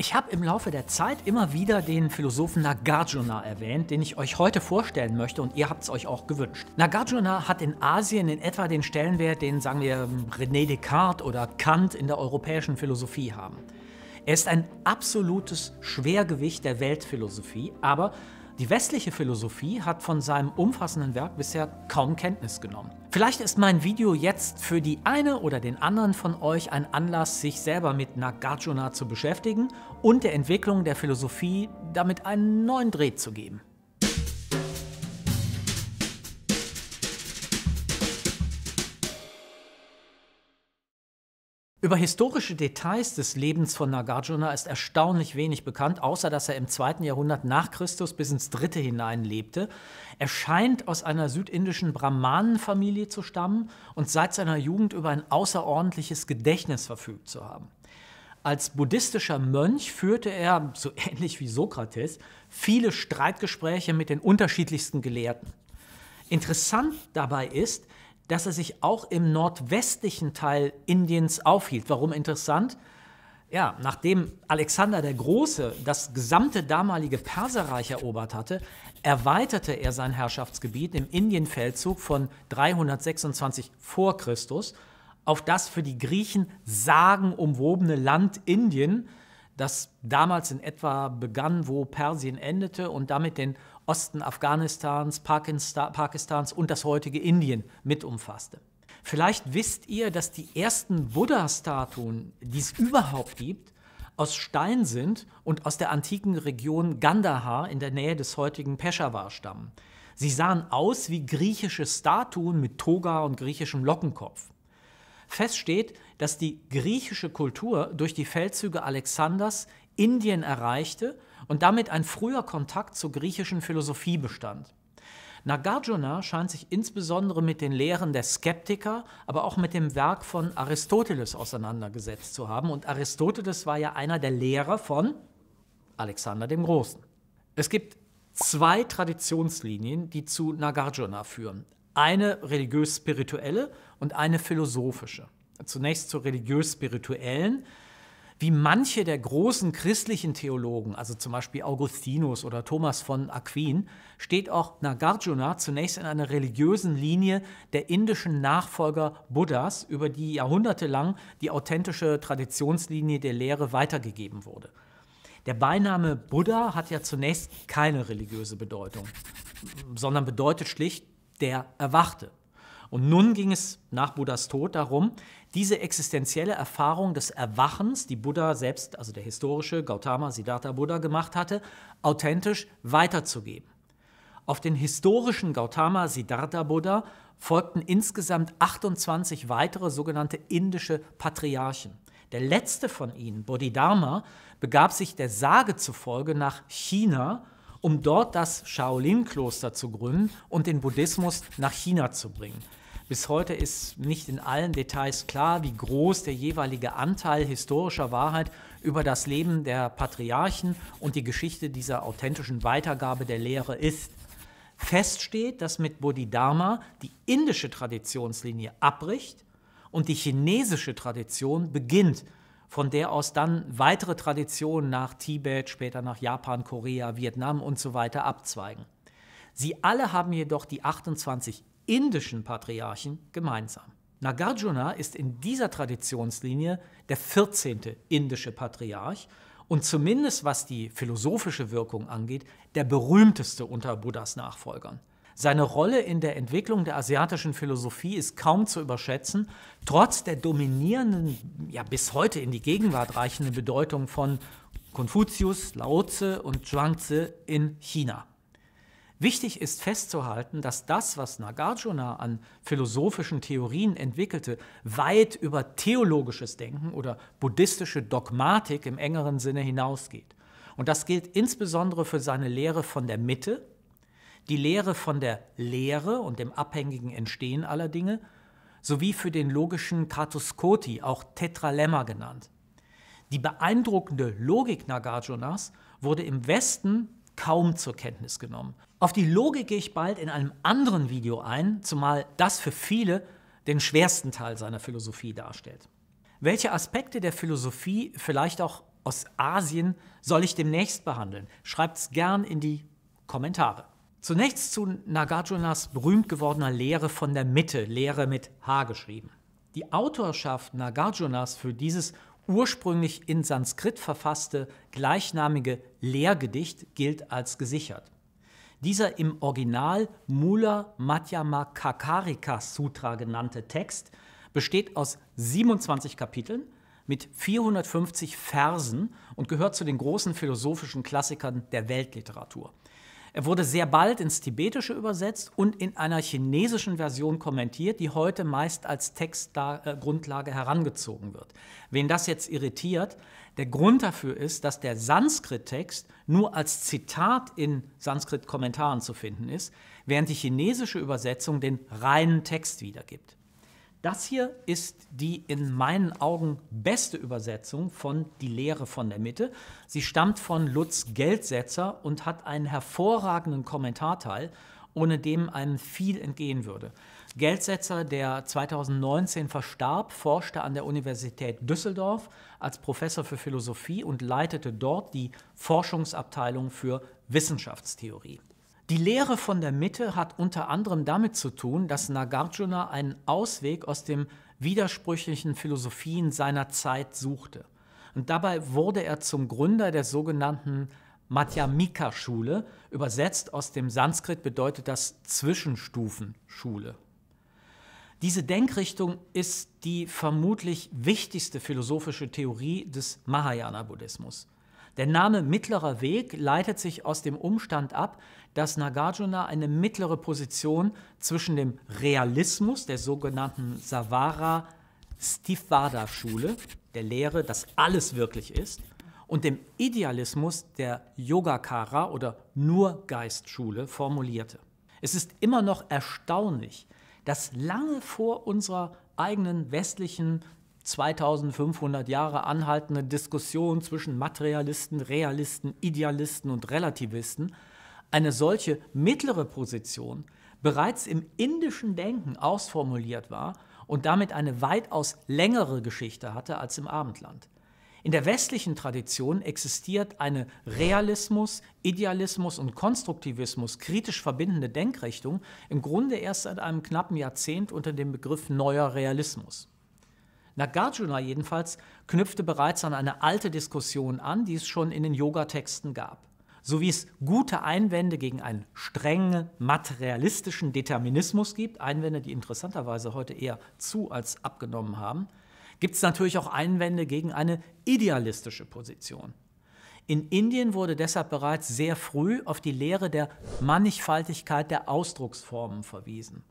Ich habe im Laufe der Zeit immer wieder den Philosophen Nagarjuna erwähnt, den ich euch heute vorstellen möchte und ihr habt es euch auch gewünscht. Nagarjuna hat in Asien in etwa den Stellenwert, den sagen wir René Descartes oder Kant in der europäischen Philosophie haben. Er ist ein absolutes Schwergewicht der Weltphilosophie, aber die westliche Philosophie hat von seinem umfassenden Werk bisher kaum Kenntnis genommen. Vielleicht ist mein Video jetzt für die eine oder den anderen von euch ein Anlass, sich selber mit Nagarjuna zu beschäftigen und der Entwicklung der Philosophie damit einen neuen Dreh zu geben. Über historische Details des Lebens von Nagarjuna ist erstaunlich wenig bekannt, außer dass er im zweiten Jahrhundert nach Christus bis ins dritte hinein lebte. Er scheint aus einer südindischen Brahmanenfamilie zu stammen und seit seiner Jugend über ein außerordentliches Gedächtnis verfügt zu haben. Als buddhistischer Mönch führte er, so ähnlich wie Sokrates, viele Streitgespräche mit den unterschiedlichsten Gelehrten. Interessant dabei ist, dass er sich auch im nordwestlichen Teil Indiens aufhielt. Warum interessant? Ja, nachdem Alexander der Große das gesamte damalige Perserreich erobert hatte, erweiterte er sein Herrschaftsgebiet im Indienfeldzug von 326 vor Christus auf das für die Griechen sagenumwobene Land Indien, das damals in etwa begann, wo Persien endete und damit den Osten Afghanistans, Pakistans und das heutige Indien mit umfasste. Vielleicht wisst ihr, dass die ersten Buddha-Statuen, die es überhaupt gibt, aus Stein sind und aus der antiken Region Gandahar in der Nähe des heutigen Peshawar stammen. Sie sahen aus wie griechische Statuen mit Toga und griechischem Lockenkopf. Fest steht, dass die griechische Kultur durch die Feldzüge Alexanders Indien erreichte und damit ein früher Kontakt zur griechischen Philosophie bestand. Nagarjuna scheint sich insbesondere mit den Lehren der Skeptiker, aber auch mit dem Werk von Aristoteles auseinandergesetzt zu haben. Und Aristoteles war ja einer der Lehrer von Alexander dem Großen. Es gibt zwei Traditionslinien, die zu Nagarjuna führen. Eine religiös-spirituelle und eine philosophische. Zunächst zur religiös-spirituellen wie manche der großen christlichen Theologen, also zum Beispiel Augustinus oder Thomas von Aquin, steht auch Nagarjuna zunächst in einer religiösen Linie der indischen Nachfolger Buddhas, über die jahrhundertelang die authentische Traditionslinie der Lehre weitergegeben wurde. Der Beiname Buddha hat ja zunächst keine religiöse Bedeutung, sondern bedeutet schlicht der Erwachte. Und nun ging es nach Buddhas Tod darum, diese existenzielle Erfahrung des Erwachens, die Buddha selbst, also der historische Gautama Siddhartha Buddha gemacht hatte, authentisch weiterzugeben. Auf den historischen Gautama Siddhartha Buddha folgten insgesamt 28 weitere sogenannte indische Patriarchen. Der letzte von ihnen, Bodhidharma, begab sich der Sage zufolge nach China, um dort das Shaolin-Kloster zu gründen und den Buddhismus nach China zu bringen. Bis heute ist nicht in allen Details klar, wie groß der jeweilige Anteil historischer Wahrheit über das Leben der Patriarchen und die Geschichte dieser authentischen Weitergabe der Lehre ist. Fest steht, dass mit Bodhidharma die indische Traditionslinie abbricht und die chinesische Tradition beginnt, von der aus dann weitere Traditionen nach Tibet, später nach Japan, Korea, Vietnam und so weiter abzweigen. Sie alle haben jedoch die 28 indischen Patriarchen gemeinsam. Nagarjuna ist in dieser Traditionslinie der 14. indische Patriarch und zumindest was die philosophische Wirkung angeht, der berühmteste unter Buddhas Nachfolgern. Seine Rolle in der Entwicklung der asiatischen Philosophie ist kaum zu überschätzen, trotz der dominierenden, ja bis heute in die Gegenwart reichenden Bedeutung von Konfuzius, Laozi und Zhuangzi in China. Wichtig ist festzuhalten, dass das, was Nagarjuna an philosophischen Theorien entwickelte, weit über theologisches Denken oder buddhistische Dogmatik im engeren Sinne hinausgeht. Und das gilt insbesondere für seine Lehre von der Mitte, die Lehre von der Lehre und dem abhängigen Entstehen aller Dinge, sowie für den logischen Kratoskoti, auch Tetralemma genannt. Die beeindruckende Logik Nagarjunas wurde im Westen kaum zur Kenntnis genommen. Auf die Logik gehe ich bald in einem anderen Video ein, zumal das für viele den schwersten Teil seiner Philosophie darstellt. Welche Aspekte der Philosophie, vielleicht auch aus Asien, soll ich demnächst behandeln? Schreibt es gern in die Kommentare. Zunächst zu Nagarjunas berühmt gewordener Lehre von der Mitte, Lehre mit H geschrieben. Die Autorschaft Nagarjunas für dieses ursprünglich in Sanskrit verfasste gleichnamige Lehrgedicht gilt als gesichert. Dieser im Original Mula Madhyama Kakarika Sutra genannte Text besteht aus 27 Kapiteln mit 450 Versen und gehört zu den großen philosophischen Klassikern der Weltliteratur. Er wurde sehr bald ins Tibetische übersetzt und in einer chinesischen Version kommentiert, die heute meist als Textgrundlage herangezogen wird. Wen das jetzt irritiert, der Grund dafür ist, dass der Sanskrit-Text nur als Zitat in Sanskrit-Kommentaren zu finden ist, während die chinesische Übersetzung den reinen Text wiedergibt. Das hier ist die in meinen Augen beste Übersetzung von Die Lehre von der Mitte. Sie stammt von Lutz Geldsetzer und hat einen hervorragenden Kommentarteil, ohne dem einem viel entgehen würde. Geldsetzer, der 2019 verstarb, forschte an der Universität Düsseldorf als Professor für Philosophie und leitete dort die Forschungsabteilung für Wissenschaftstheorie. Die Lehre von der Mitte hat unter anderem damit zu tun, dass Nagarjuna einen Ausweg aus den widersprüchlichen Philosophien seiner Zeit suchte. Und dabei wurde er zum Gründer der sogenannten Madhyamika-Schule, übersetzt aus dem Sanskrit bedeutet das Zwischenstufenschule. Diese Denkrichtung ist die vermutlich wichtigste philosophische Theorie des Mahayana-Buddhismus. Der Name Mittlerer Weg leitet sich aus dem Umstand ab, dass Nagarjuna eine mittlere Position zwischen dem Realismus der sogenannten Savara Stivada Schule, der Lehre, dass alles wirklich ist, und dem Idealismus der Yogacara oder nur schule formulierte. Es ist immer noch erstaunlich, dass lange vor unserer eigenen westlichen 2500 Jahre anhaltende Diskussion zwischen Materialisten, Realisten, Idealisten und Relativisten eine solche mittlere Position bereits im indischen Denken ausformuliert war und damit eine weitaus längere Geschichte hatte als im Abendland. In der westlichen Tradition existiert eine Realismus, Idealismus und Konstruktivismus kritisch verbindende Denkrichtung im Grunde erst seit einem knappen Jahrzehnt unter dem Begriff neuer Realismus. Nagarjuna jedenfalls knüpfte bereits an eine alte Diskussion an, die es schon in den Yoga-Texten gab. So wie es gute Einwände gegen einen strengen materialistischen Determinismus gibt, Einwände, die interessanterweise heute eher zu als abgenommen haben, gibt es natürlich auch Einwände gegen eine idealistische Position. In Indien wurde deshalb bereits sehr früh auf die Lehre der Mannigfaltigkeit der Ausdrucksformen verwiesen.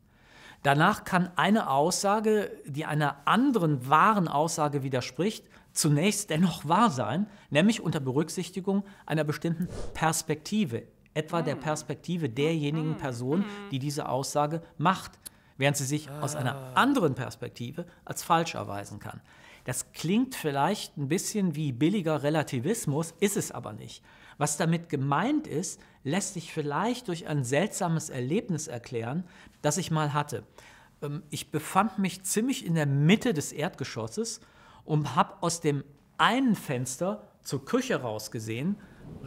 Danach kann eine Aussage, die einer anderen wahren Aussage widerspricht, zunächst dennoch wahr sein, nämlich unter Berücksichtigung einer bestimmten Perspektive, etwa der mm. Perspektive derjenigen mm, mm, Person, die diese Aussage macht, während sie sich aus einer ah. anderen Perspektive als falsch erweisen kann. Das klingt vielleicht ein bisschen wie billiger Relativismus, ist es aber nicht. Was damit gemeint ist, lässt sich vielleicht durch ein seltsames Erlebnis erklären, das ich mal hatte. Ähm, ich befand mich ziemlich in der Mitte des Erdgeschosses und habe aus dem einen Fenster zur Küche rausgesehen,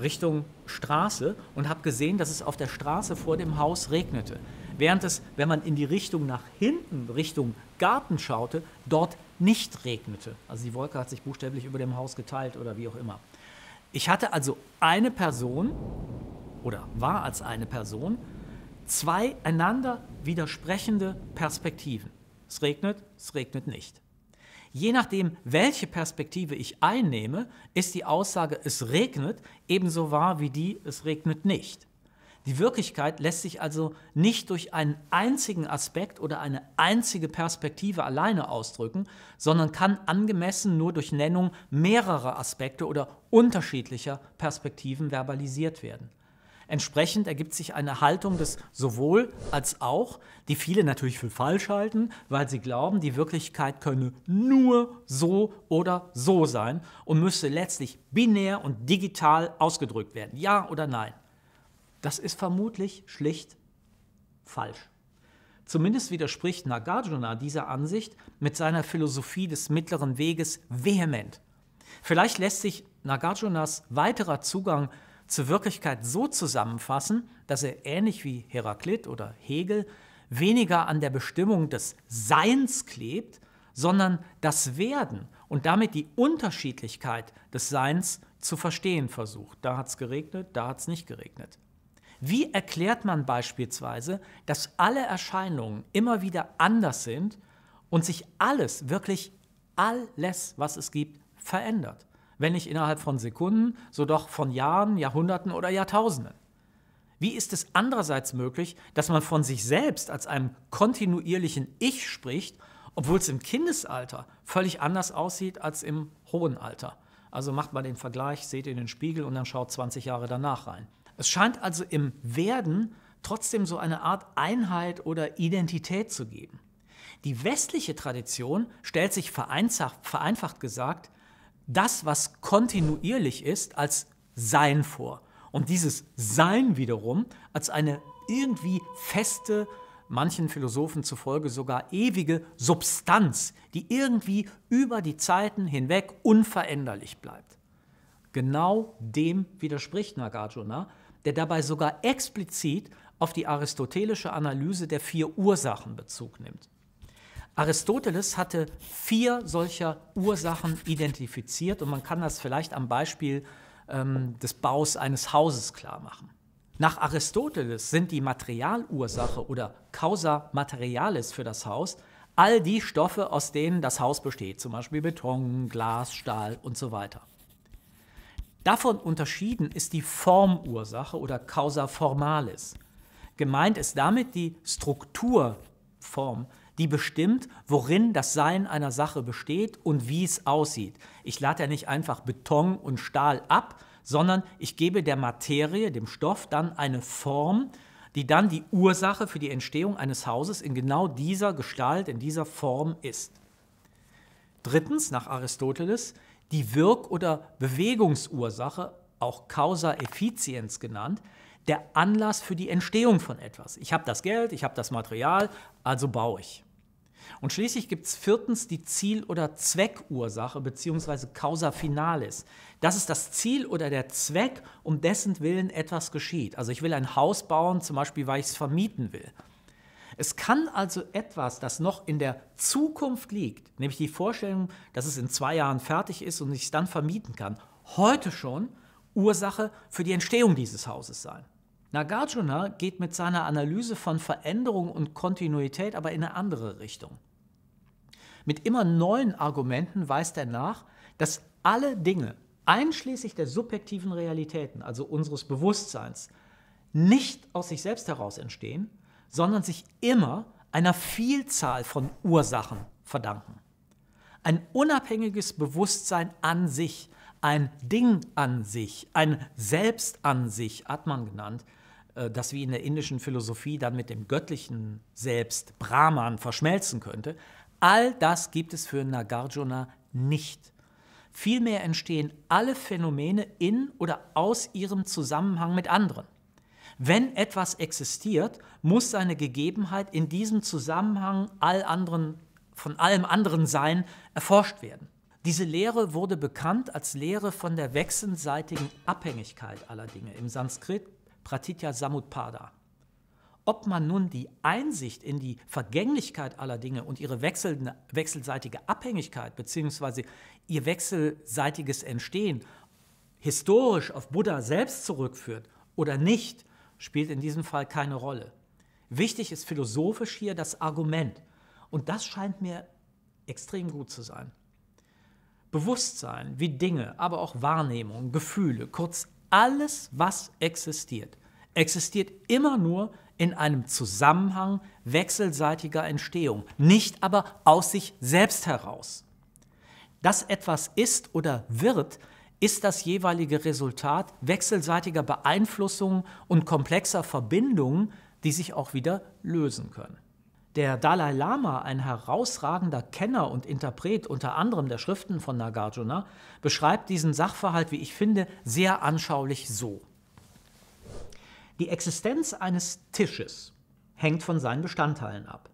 Richtung Straße, und habe gesehen, dass es auf der Straße vor dem Haus regnete. Während es, wenn man in die Richtung nach hinten, Richtung Garten schaute, dort nicht regnete. Also die Wolke hat sich buchstäblich über dem Haus geteilt oder wie auch immer. Ich hatte also eine Person oder war als eine Person zwei einander widersprechende Perspektiven. Es regnet, es regnet nicht. Je nachdem, welche Perspektive ich einnehme, ist die Aussage, es regnet, ebenso wahr wie die, es regnet nicht. Die Wirklichkeit lässt sich also nicht durch einen einzigen Aspekt oder eine einzige Perspektive alleine ausdrücken, sondern kann angemessen nur durch Nennung mehrerer Aspekte oder unterschiedlicher Perspektiven verbalisiert werden. Entsprechend ergibt sich eine Haltung des sowohl als auch, die viele natürlich für falsch halten, weil sie glauben, die Wirklichkeit könne nur so oder so sein und müsse letztlich binär und digital ausgedrückt werden, ja oder nein. Das ist vermutlich schlicht falsch. Zumindest widerspricht Nagarjuna dieser Ansicht mit seiner Philosophie des mittleren Weges vehement. Vielleicht lässt sich Nagarjunas weiterer Zugang zur Wirklichkeit so zusammenfassen, dass er ähnlich wie Heraklit oder Hegel weniger an der Bestimmung des Seins klebt, sondern das Werden und damit die Unterschiedlichkeit des Seins zu verstehen versucht. Da hat es geregnet, da hat es nicht geregnet. Wie erklärt man beispielsweise, dass alle Erscheinungen immer wieder anders sind und sich alles, wirklich alles, was es gibt, verändert? Wenn nicht innerhalb von Sekunden, so doch von Jahren, Jahrhunderten oder Jahrtausenden. Wie ist es andererseits möglich, dass man von sich selbst als einem kontinuierlichen Ich spricht, obwohl es im Kindesalter völlig anders aussieht als im hohen Alter? Also macht man den Vergleich, seht in den Spiegel und dann schaut 20 Jahre danach rein. Es scheint also im Werden trotzdem so eine Art Einheit oder Identität zu geben. Die westliche Tradition stellt sich vereinfacht gesagt das, was kontinuierlich ist, als Sein vor. Und dieses Sein wiederum als eine irgendwie feste, manchen Philosophen zufolge sogar ewige Substanz, die irgendwie über die Zeiten hinweg unveränderlich bleibt. Genau dem widerspricht Nagarjuna, der dabei sogar explizit auf die aristotelische Analyse der vier Ursachen Bezug nimmt. Aristoteles hatte vier solcher Ursachen identifiziert und man kann das vielleicht am Beispiel ähm, des Baus eines Hauses klar machen. Nach Aristoteles sind die Materialursache oder Causa materialis für das Haus all die Stoffe, aus denen das Haus besteht, zum Beispiel Beton, Glas, Stahl und so weiter. Davon unterschieden ist die Formursache oder Causa formalis. Gemeint ist damit die Strukturform, die bestimmt, worin das Sein einer Sache besteht und wie es aussieht. Ich lade ja nicht einfach Beton und Stahl ab, sondern ich gebe der Materie, dem Stoff, dann eine Form, die dann die Ursache für die Entstehung eines Hauses in genau dieser Gestalt, in dieser Form ist. Drittens, nach Aristoteles, die Wirk- oder Bewegungsursache, auch Causa Effizienz genannt, der Anlass für die Entstehung von etwas. Ich habe das Geld, ich habe das Material, also baue ich. Und schließlich gibt es viertens die Ziel- oder Zweckursache bzw. Causa Finalis. Das ist das Ziel oder der Zweck, um dessen Willen etwas geschieht. Also ich will ein Haus bauen, zum Beispiel, weil ich es vermieten will. Es kann also etwas, das noch in der Zukunft liegt, nämlich die Vorstellung, dass es in zwei Jahren fertig ist und ich es dann vermieten kann, heute schon Ursache für die Entstehung dieses Hauses sein. Nagarjuna geht mit seiner Analyse von Veränderung und Kontinuität aber in eine andere Richtung. Mit immer neuen Argumenten weist er nach, dass alle Dinge, einschließlich der subjektiven Realitäten, also unseres Bewusstseins, nicht aus sich selbst heraus entstehen, sondern sich immer einer Vielzahl von Ursachen verdanken. Ein unabhängiges Bewusstsein an sich, ein Ding an sich, ein Selbst an sich, hat man genannt, äh, das wie in der indischen Philosophie dann mit dem göttlichen Selbst Brahman verschmelzen könnte, all das gibt es für Nagarjuna nicht. Vielmehr entstehen alle Phänomene in oder aus ihrem Zusammenhang mit anderen. Wenn etwas existiert, muss seine Gegebenheit in diesem Zusammenhang all anderen, von allem anderen Sein erforscht werden. Diese Lehre wurde bekannt als Lehre von der wechselseitigen Abhängigkeit aller Dinge, im Sanskrit Pratitya Samutpada. Ob man nun die Einsicht in die Vergänglichkeit aller Dinge und ihre wechselseitige Abhängigkeit bzw. ihr wechselseitiges Entstehen historisch auf Buddha selbst zurückführt oder nicht, spielt in diesem Fall keine Rolle. Wichtig ist philosophisch hier das Argument. Und das scheint mir extrem gut zu sein. Bewusstsein wie Dinge, aber auch Wahrnehmung, Gefühle, kurz alles, was existiert, existiert immer nur in einem Zusammenhang wechselseitiger Entstehung, nicht aber aus sich selbst heraus. Dass etwas ist oder wird, ist das jeweilige Resultat wechselseitiger Beeinflussungen und komplexer Verbindungen, die sich auch wieder lösen können. Der Dalai Lama, ein herausragender Kenner und Interpret unter anderem der Schriften von Nagarjuna, beschreibt diesen Sachverhalt, wie ich finde, sehr anschaulich so. Die Existenz eines Tisches hängt von seinen Bestandteilen ab.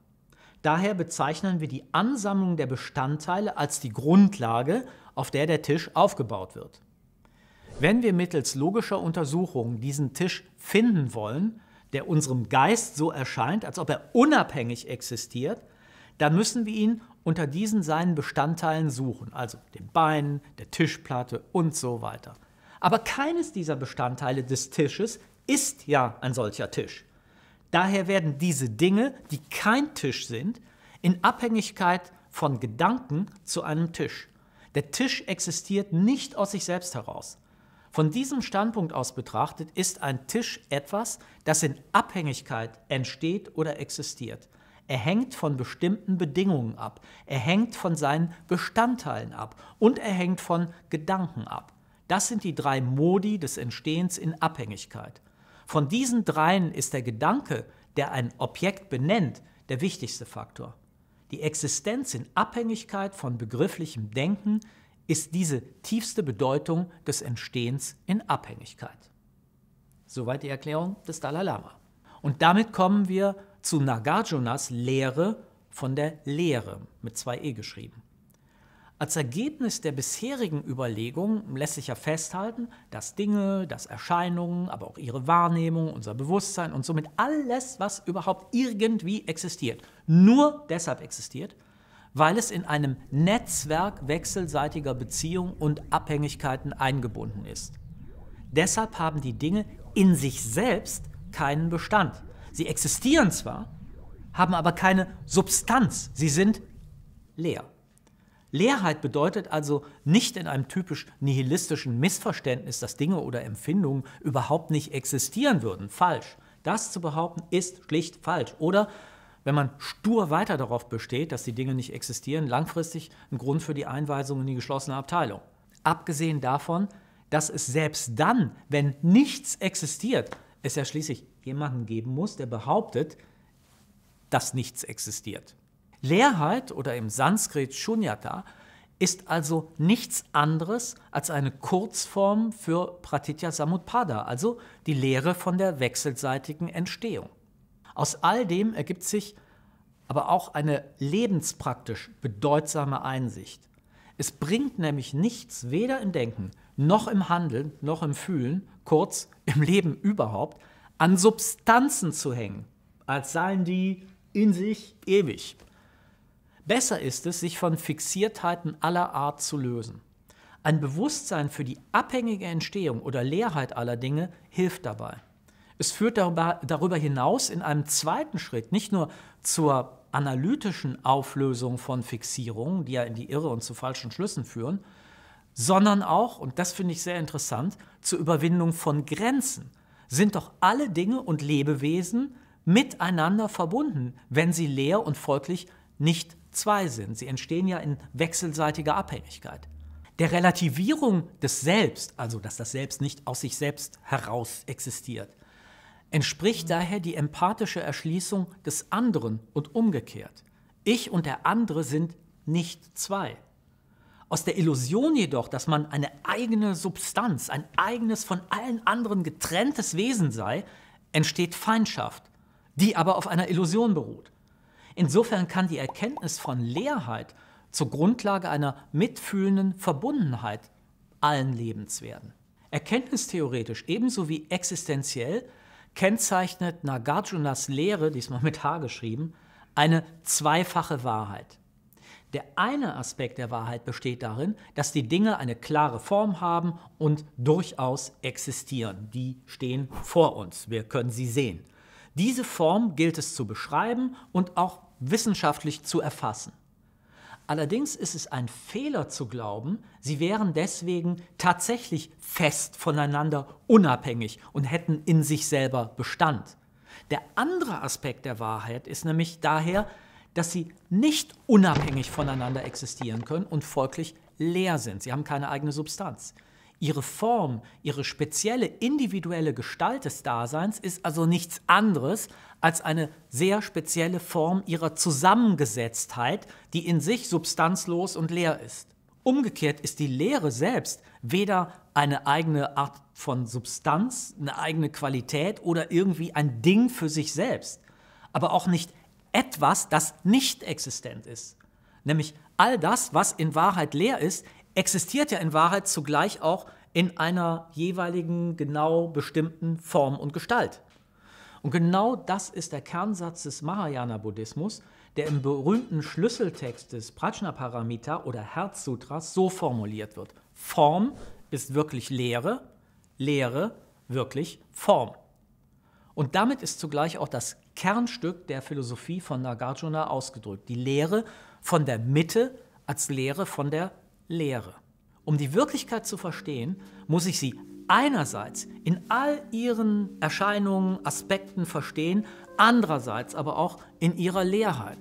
Daher bezeichnen wir die Ansammlung der Bestandteile als die Grundlage, auf der der Tisch aufgebaut wird. Wenn wir mittels logischer Untersuchungen diesen Tisch finden wollen, der unserem Geist so erscheint, als ob er unabhängig existiert, dann müssen wir ihn unter diesen seinen Bestandteilen suchen, also den Beinen, der Tischplatte und so weiter. Aber keines dieser Bestandteile des Tisches ist ja ein solcher Tisch. Daher werden diese Dinge, die kein Tisch sind, in Abhängigkeit von Gedanken zu einem Tisch. Der Tisch existiert nicht aus sich selbst heraus. Von diesem Standpunkt aus betrachtet ist ein Tisch etwas, das in Abhängigkeit entsteht oder existiert. Er hängt von bestimmten Bedingungen ab, er hängt von seinen Bestandteilen ab und er hängt von Gedanken ab. Das sind die drei Modi des Entstehens in Abhängigkeit. Von diesen dreien ist der Gedanke, der ein Objekt benennt, der wichtigste Faktor. Die Existenz in Abhängigkeit von begrifflichem Denken ist diese tiefste Bedeutung des Entstehens in Abhängigkeit. Soweit die Erklärung des Dalai Lama. Und damit kommen wir zu Nagarjunas Lehre von der Lehre mit zwei E geschrieben. Als Ergebnis der bisherigen Überlegungen lässt sich ja festhalten, dass Dinge, dass Erscheinungen, aber auch ihre Wahrnehmung, unser Bewusstsein und somit alles, was überhaupt irgendwie existiert, nur deshalb existiert, weil es in einem Netzwerk wechselseitiger Beziehungen und Abhängigkeiten eingebunden ist. Deshalb haben die Dinge in sich selbst keinen Bestand. Sie existieren zwar, haben aber keine Substanz. Sie sind leer. Leerheit bedeutet also nicht in einem typisch nihilistischen Missverständnis, dass Dinge oder Empfindungen überhaupt nicht existieren würden. Falsch. Das zu behaupten ist schlicht falsch. Oder wenn man stur weiter darauf besteht, dass die Dinge nicht existieren, langfristig ein Grund für die Einweisung in die geschlossene Abteilung. Abgesehen davon, dass es selbst dann, wenn nichts existiert, es ja schließlich jemanden geben muss, der behauptet, dass nichts existiert. Leerheit oder im Sanskrit Shunyata ist also nichts anderes als eine Kurzform für Pratitya Samutpada, also die Lehre von der wechselseitigen Entstehung. Aus all dem ergibt sich aber auch eine lebenspraktisch bedeutsame Einsicht. Es bringt nämlich nichts, weder im Denken noch im Handeln noch im Fühlen, kurz im Leben überhaupt, an Substanzen zu hängen, als seien die in sich ewig. Besser ist es, sich von Fixiertheiten aller Art zu lösen. Ein Bewusstsein für die abhängige Entstehung oder Leerheit aller Dinge hilft dabei. Es führt darüber hinaus in einem zweiten Schritt nicht nur zur analytischen Auflösung von Fixierungen, die ja in die Irre und zu falschen Schlüssen führen, sondern auch, und das finde ich sehr interessant, zur Überwindung von Grenzen. Sind doch alle Dinge und Lebewesen miteinander verbunden, wenn sie leer und folglich nicht zwei sind. Sie entstehen ja in wechselseitiger Abhängigkeit. Der Relativierung des Selbst, also dass das Selbst nicht aus sich selbst heraus existiert, entspricht daher die empathische Erschließung des anderen und umgekehrt. Ich und der andere sind nicht zwei. Aus der Illusion jedoch, dass man eine eigene Substanz, ein eigenes von allen anderen getrenntes Wesen sei, entsteht Feindschaft, die aber auf einer Illusion beruht. Insofern kann die Erkenntnis von Leerheit zur Grundlage einer mitfühlenden Verbundenheit allen Lebens werden. Erkenntnistheoretisch ebenso wie existenziell kennzeichnet Nagarjunas Lehre, diesmal mit H geschrieben, eine zweifache Wahrheit. Der eine Aspekt der Wahrheit besteht darin, dass die Dinge eine klare Form haben und durchaus existieren. Die stehen vor uns, wir können sie sehen. Diese Form gilt es zu beschreiben und auch wissenschaftlich zu erfassen. Allerdings ist es ein Fehler zu glauben, sie wären deswegen tatsächlich fest voneinander unabhängig und hätten in sich selber Bestand. Der andere Aspekt der Wahrheit ist nämlich daher, dass sie nicht unabhängig voneinander existieren können und folglich leer sind. Sie haben keine eigene Substanz. Ihre Form, ihre spezielle individuelle Gestalt des Daseins ist also nichts anderes als eine sehr spezielle Form ihrer Zusammengesetztheit, die in sich substanzlos und leer ist. Umgekehrt ist die Lehre selbst weder eine eigene Art von Substanz, eine eigene Qualität oder irgendwie ein Ding für sich selbst, aber auch nicht etwas, das nicht existent ist. Nämlich all das, was in Wahrheit leer ist, existiert ja in Wahrheit zugleich auch in einer jeweiligen genau bestimmten Form und Gestalt. Und genau das ist der Kernsatz des Mahayana-Buddhismus, der im berühmten Schlüsseltext des Prajnaparamita oder Herzsutras so formuliert wird. Form ist wirklich Lehre, Lehre wirklich Form. Und damit ist zugleich auch das Kernstück der Philosophie von Nagarjuna ausgedrückt. Die Lehre von der Mitte als Lehre von der Lehre. Um die Wirklichkeit zu verstehen, muss ich sie einerseits in all ihren Erscheinungen, Aspekten verstehen, andererseits aber auch in ihrer Leerheit.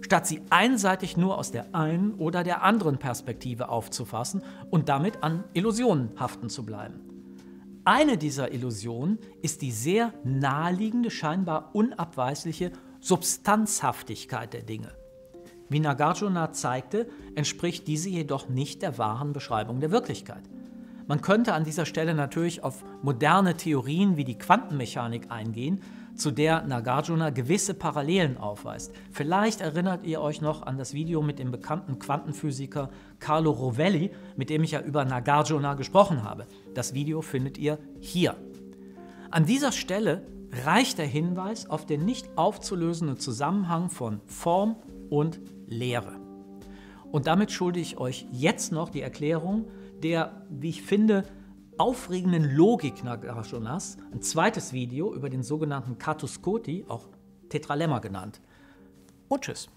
Statt sie einseitig nur aus der einen oder der anderen Perspektive aufzufassen und damit an Illusionen haften zu bleiben. Eine dieser Illusionen ist die sehr naheliegende, scheinbar unabweisliche Substanzhaftigkeit der Dinge. Wie Nagarjuna zeigte, entspricht diese jedoch nicht der wahren Beschreibung der Wirklichkeit. Man könnte an dieser Stelle natürlich auf moderne Theorien wie die Quantenmechanik eingehen, zu der Nagarjuna gewisse Parallelen aufweist. Vielleicht erinnert ihr euch noch an das Video mit dem bekannten Quantenphysiker Carlo Rovelli, mit dem ich ja über Nagarjuna gesprochen habe. Das Video findet ihr hier. An dieser Stelle reicht der Hinweis auf den nicht aufzulösenden Zusammenhang von Form und Lehre. Und damit schulde ich euch jetzt noch die Erklärung der, wie ich finde, aufregenden Logik Nagarjunas, ein zweites Video über den sogenannten Katus Koti, auch Tetralemma genannt. Und tschüss.